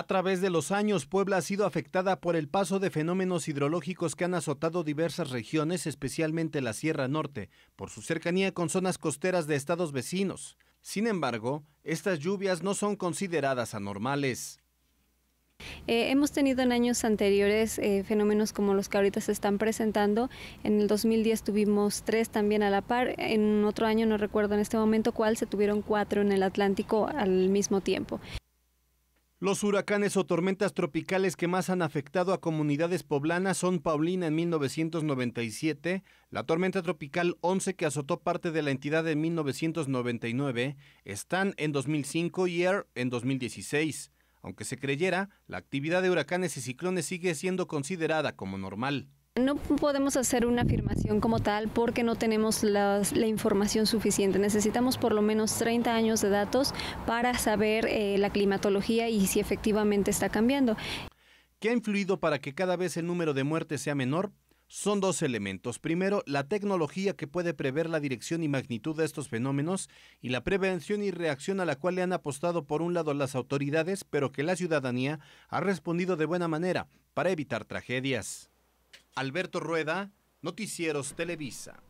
A través de los años, Puebla ha sido afectada por el paso de fenómenos hidrológicos que han azotado diversas regiones, especialmente la Sierra Norte, por su cercanía con zonas costeras de estados vecinos. Sin embargo, estas lluvias no son consideradas anormales. Eh, hemos tenido en años anteriores eh, fenómenos como los que ahorita se están presentando. En el 2010 tuvimos tres también a la par. En otro año, no recuerdo en este momento cuál, se tuvieron cuatro en el Atlántico al mismo tiempo. Los huracanes o tormentas tropicales que más han afectado a comunidades poblanas son Paulina en 1997, la tormenta tropical 11 que azotó parte de la entidad en 1999, Stan en 2005 y Air en 2016. Aunque se creyera, la actividad de huracanes y ciclones sigue siendo considerada como normal. No podemos hacer una afirmación como tal porque no tenemos la, información suficiente. Necesitamos por lo menos 30 años de datos para saber eh, la climatología y si efectivamente está cambiando. ¿Qué ha influido para que cada vez el número de muertes sea menor? Son dos elementos. Primero, la tecnología que puede prever la dirección y magnitud de estos fenómenos y la prevención y reacción a la cual le han apostado por un lado las autoridades, pero que la ciudadanía ha respondido de buena manera para evitar tragedias. Alberto Rueda, Noticieros Televisa.